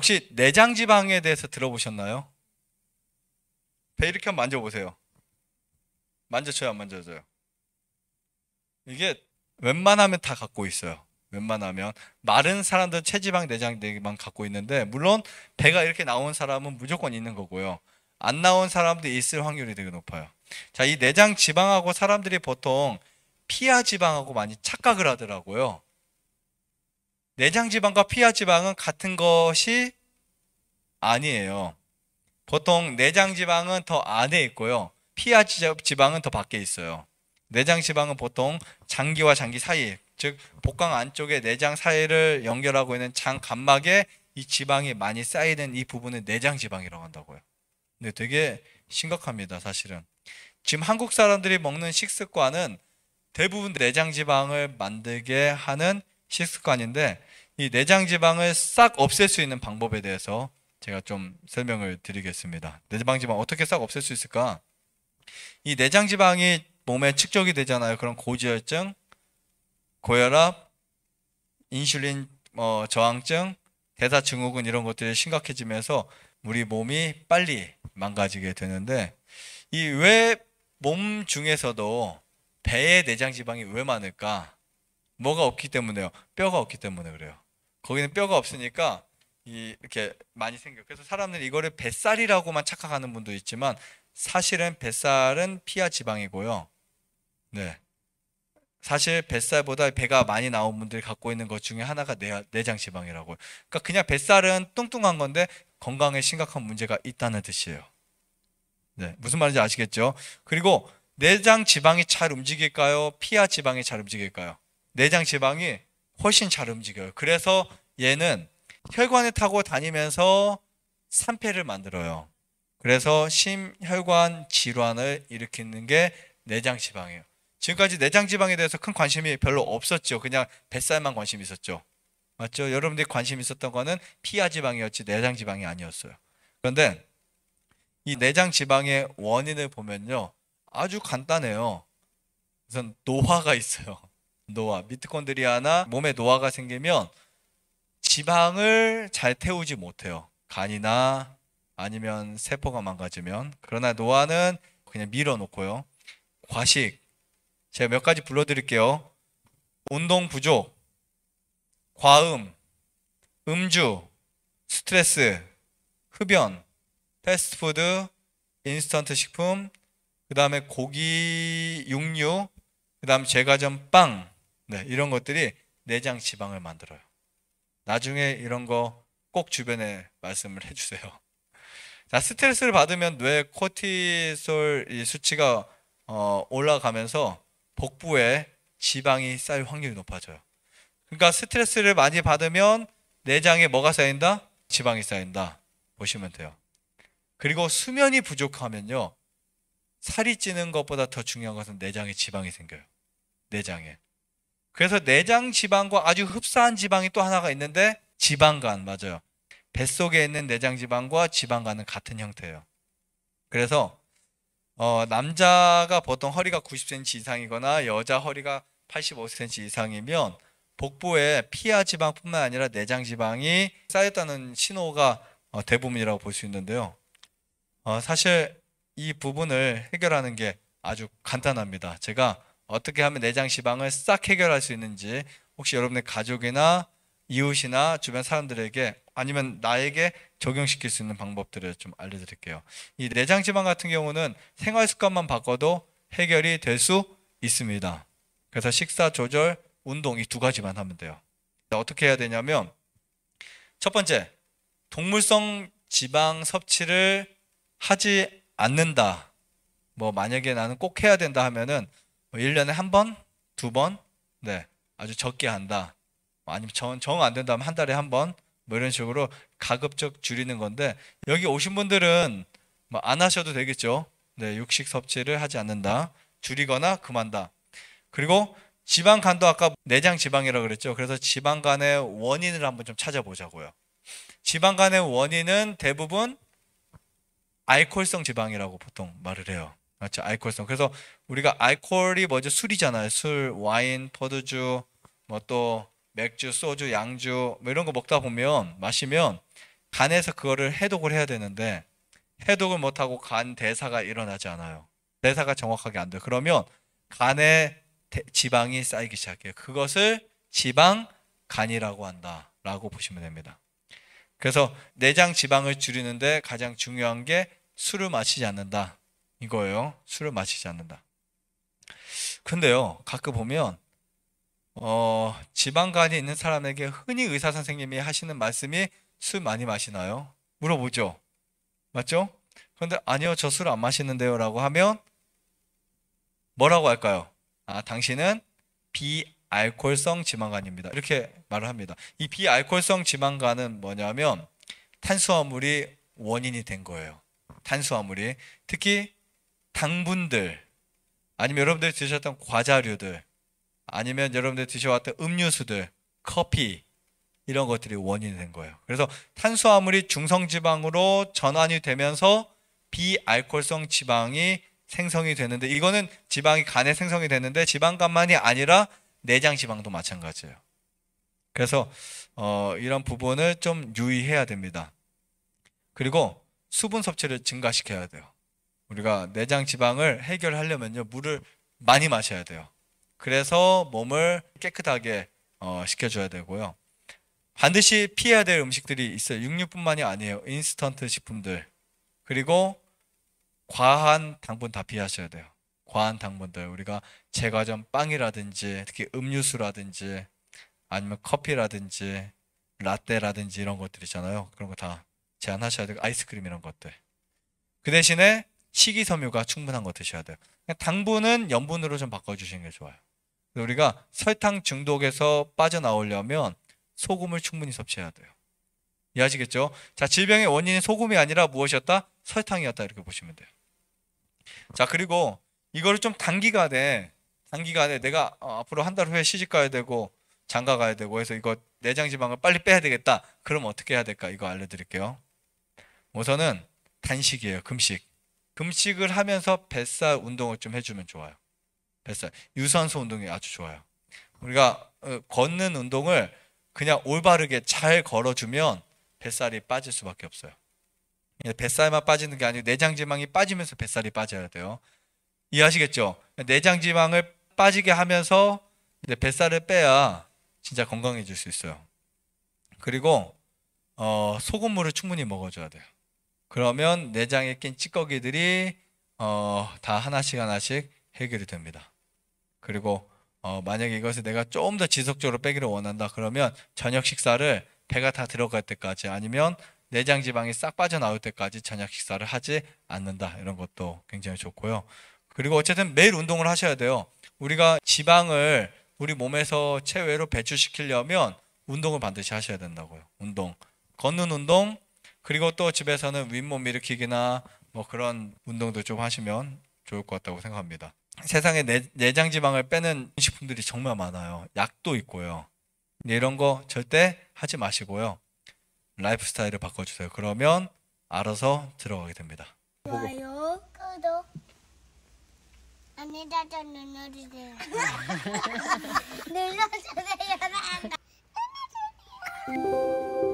혹시 내장지방에 대해서 들어보셨나요? 배 이렇게 한번 만져보세요. 만져쳐요, 안 만져져요? 이게 웬만하면 다 갖고 있어요. 웬만하면 마른 사람들은 체지방 내장만 갖고 있는데 물론 배가 이렇게 나온 사람은 무조건 있는 거고요. 안 나온 사람도 있을 확률이 되게 높아요. 자, 이 내장 지방하고 사람들이 보통 피하 지방하고 많이 착각을 하더라고요. 내장 지방과 피하 지방은 같은 것이 아니에요. 보통 내장 지방은 더 안에 있고요. 피하 지방은 더 밖에 있어요. 내장 지방은 보통 장기와 장기 사이, 즉 복강 안쪽에 내장 사이를 연결하고 있는 장 간막에 이 지방이 많이 쌓이는 이 부분을 내장 지방이라고 한다고요. 근데 되게 심각합니다, 사실은. 지금 한국 사람들이 먹는 식습관은 대부분 내장 지방을 만들게 하는 식습관인데 이 내장 지방을 싹 없앨 수 있는 방법에 대해서 제가 좀 설명을 드리겠습니다. 내장 지방 어떻게 싹 없앨 수 있을까? 이 내장 지방이 몸에 축적이 되잖아요. 그런 고지혈증, 고혈압, 인슐린 어, 저항증, 대사 증후군 이런 것들이 심각해지면서 우리 몸이 빨리 망가지게 되는데 이 왜 몸 중에서도 배에 내장 지방이 왜 많을까? 뭐가 없기 때문에요. 뼈가 없기 때문에 그래요. 거기는 뼈가 없으니까 이, 이렇게 많이 생겨. 그래서 사람들이 이거를 뱃살이라고만 착각하는 분도 있지만 사실은 뱃살은 피하 지방이고요. 네. 사실 뱃살보다 배가 많이 나온 분들이 갖고 있는 것 중에 하나가 내, 장 지방이라고. 그러니까 그냥 뱃살은 뚱뚱한 건데 건강에 심각한 문제가 있다는 뜻이에요. 네. 무슨 말인지 아시겠죠? 그리고 내장 지방이 잘 움직일까요? 피하 지방이 잘 움직일까요? 내장 지방이 훨씬 잘 움직여요. 그래서 얘는 혈관을 타고 다니면서 산패를 만들어요. 그래서 심혈관 질환을 일으키는 게 내장 지방이에요. 지금까지 내장 지방에 대해서 큰 관심이 별로 없었죠. 그냥 뱃살만 관심이 있었죠. 맞죠? 여러분들이 관심 있었던 거는 피하 지방이었지 내장 지방이 아니었어요. 그런데 이 내장 지방의 원인을 보면요. 아주 간단해요. 우선 노화가 있어요. 노화, 미트콘드리아나 몸에 노화가 생기면 지방을 잘 태우지 못해요. 간이나 아니면 세포가 망가지면. 그러나 노화는 그냥 밀어놓고요. 과식. 제가 몇 가지 불러드릴게요. 운동 부족, 과음, 음주, 스트레스, 흡연, 패스트푸드, 인스턴트 식품, 그 다음에 고기, 육류, 그 다음 에 제과점 빵, 네, 이런 것들이 내장 지방을 만들어요. 나중에 이런 거 꼭 주변에 말씀을 해주세요. 자, 스트레스를 받으면 뇌 코티솔 수치가 어, 올라가면서 복부에 지방이 쌓일 확률이 높아져요. 그러니까 스트레스를 많이 받으면 내장에 뭐가 쌓인다? 지방이 쌓인다. 보시면 돼요. 그리고 수면이 부족하면요. 살이 찌는 것보다 더 중요한 것은 내장에 지방이 생겨요. 내장에. 그래서 내장 지방과 아주 흡사한 지방이 또 하나가 있는데 지방간 맞아요. 뱃속에 있는 내장 지방과 지방간은 같은 형태예요. 그래서 어, 남자가 보통 허리가 90cm 이상이거나 여자 허리가 85cm 이상이면 복부에 피하 지방뿐만 아니라 내장 지방이 쌓였다는 신호가 어, 대부분이라고 볼 수 있는데요. 어, 사실 이 부분을 해결하는 게 아주 간단합니다. 제가 어떻게 하면 내장 지방을 싹 해결할 수 있는지 혹시 여러분의 가족이나 이웃이나 주변 사람들에게 아니면 나에게 적용시킬 수 있는 방법들을 좀 알려드릴게요. 이 내장 지방 같은 경우는 생활 습관만 바꿔도 해결이 될 수 있습니다. 그래서 식사 조절, 운동 이 두 가지만 하면 돼요. 어떻게 해야 되냐면 첫 번째 동물성 지방 섭취를 하지 않는다. 뭐 만약에 나는 꼭 해야 된다 하면은 뭐 1년에 한 번, 두 번, 네, 아주 적게 한다. 뭐 아니면 정 안 된다면 한 달에 한 번, 뭐 이런 식으로 가급적 줄이는 건데 여기 오신 분들은 뭐 안 하셔도 되겠죠. 네, 육식 섭취를 하지 않는다. 줄이거나 그만다. 그리고 지방간도 아까 내장 지방이라고 그랬죠. 그래서 지방간의 원인을 한번 좀 찾아보자고요. 지방간의 원인은 대부분 알코올성 지방이라고 보통 말을 해요. 맞죠? 알코올성. 그래서 우리가 알코올이 먼저 술이잖아요. 술, 와인, 포도주, 뭐 또 맥주, 소주, 양주 뭐 이런 거 먹다 보면 마시면 간에서 그거를 해독을 해야 되는데 해독을 못 하고 간 대사가 일어나지 않아요. 대사가 정확하게 안 돼요. 그러면 간에 지방이 쌓이기 시작해요. 그것을 지방 간이라고 한다라고 보시면 됩니다. 그래서 내장 지방을 줄이는데 가장 중요한 게 술을 마시지 않는다. 이거예요. 술을 마시지 않는다. 근데요, 가끔 보면 어, 지방간이 있는 사람에게 흔히 의사 선생님이 하시는 말씀이 술 많이 마시나요? 물어보죠. 맞죠? 근데 아니요, 저 술 안 마시는데요라고 하면 뭐라고 할까요? 아, 당신은 비알콜성 지방간입니다. 이렇게 말을 합니다. 이비알콜성 지방간은 뭐냐면 탄수화물이 원인이 된 거예요. 탄수화물이 특히 당분들 아니면 여러분들이 드셨던 과자류들 아니면 여러분들이 드셔왔던 음료수들 커피 이런 것들이 원인이 된 거예요. 그래서 탄수화물이 중성지방으로 전환이 되면서 비알코올성 지방이 생성이 되는데 이거는 지방이 간에 생성이 되는데 지방간만이 아니라 내장 지방도 마찬가지예요. 그래서 어, 이런 부분을 좀 유의해야 됩니다. 그리고 수분 섭취를 증가시켜야 돼요. 우리가 내장 지방을 해결하려면요 물을 많이 마셔야 돼요. 그래서 몸을 깨끗하게 어, 시켜줘야 되고요. 반드시 피해야 될 음식들이 있어요. 육류뿐만이 아니에요. 인스턴트 식품들 그리고 과한 당분 다 피하셔야 돼요. 과한 당분들 우리가 제과점 빵이라든지 특히 음료수라든지 아니면 커피라든지 라떼라든지 이런 것들 이잖아요 그런 거 다 제한하셔야 되고 아이스크림 이런 것들. 그 대신에 식이섬유가 충분한 거 드셔야 돼요. 그러니까 당분은 염분으로 좀 바꿔주시는 게 좋아요. 우리가 설탕 중독에서 빠져나오려면 소금을 충분히 섭취해야 돼요. 이해하시겠죠? 자, 질병의 원인이 소금이 아니라 무엇이었다? 설탕이었다. 이렇게 보시면 돼요. 자, 그리고 이거를 좀 단기간에, 단기간에 내가 어, 앞으로 한 달 후에 시집 가야 되고, 장가 가야 되고 해서 이거 내장 지방을 빨리 빼야 되겠다. 그럼 어떻게 해야 될까? 이거 알려드릴게요. 우선은 단식이에요. 금식. 금식을 하면서 뱃살 운동을 좀 해주면 좋아요. 뱃살 유산소 운동이 아주 좋아요. 우리가 어, 걷는 운동을 그냥 올바르게 잘 걸어주면 뱃살이 빠질 수밖에 없어요. 뱃살만 빠지는 게 아니고 내장지방이 빠지면서 뱃살이 빠져야 돼요. 이해하시겠죠? 내장지방을 빠지게 하면서 뱃살을 빼야 진짜 건강해질 수 있어요. 그리고 어, 소금물을 충분히 먹어줘야 돼요. 그러면 내장에 낀 찌꺼기들이 어, 다 하나씩 하나씩 해결이 됩니다. 그리고 어, 만약에 이것을 내가 조금 더 지속적으로 빼기를 원한다 그러면 저녁 식사를 배가 다 들어갈 때까지 아니면 내장 지방이 싹 빠져나올 때까지 저녁 식사를 하지 않는다 이런 것도 굉장히 좋고요. 그리고 어쨌든 매일 운동을 하셔야 돼요. 우리가 지방을 우리 몸에서 체외로 배출시키려면 운동을 반드시 하셔야 된다고요. 운동. 걷는 운동, 그리고 또 집에서는 윗몸 일으키기나 뭐 그런 운동도 좀 하시면 좋을 것 같다고 생각합니다. 세상에 내, 장 지방을 빼는 식품들이 정말 많아요. 약도 있고요. 이런 거 절대 하지 마시고요. 라이프 스타일을 바꿔주세요. 그러면 알아서 들어가게 됩니다. 좋아요, 구독, 안내자자 눌러주세요. 눌러주세요.